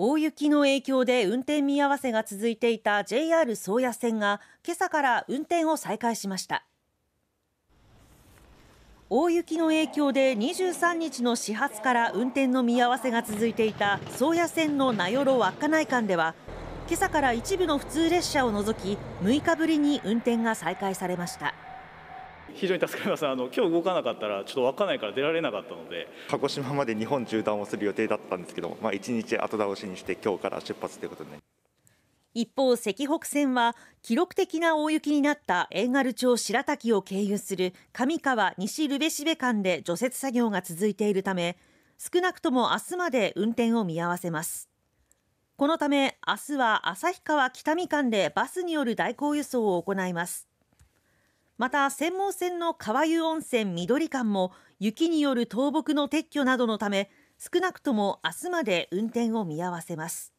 大雪の影響で運転見合わせが続いていた JR 宗谷線が今朝から運転を再開しました大雪の影響で23日の始発から運転の見合わせが続いていた宗谷線の名寄稚内間では今朝から一部の普通列車を除き6日ぶりに運転が再開されました非常に助かりますあの今日動かなかったらちょっとかんないから出られなかったので鹿児島まで日本縦断をする予定だったんですけど、まあ、1日後倒しにして今日から出発ということで、一方、石北線は記録的な大雪になった遠軽町白滝を経由する上川西留シ標間で除雪作業が続いているため、少なくとも明日まで運転を見合わせます。このため、明日は旭川北見間でバスによる代行輸送を行います。また専門線の川湯温泉緑間も雪による倒木の撤去などのため少なくとも明日まで運転を見合わせます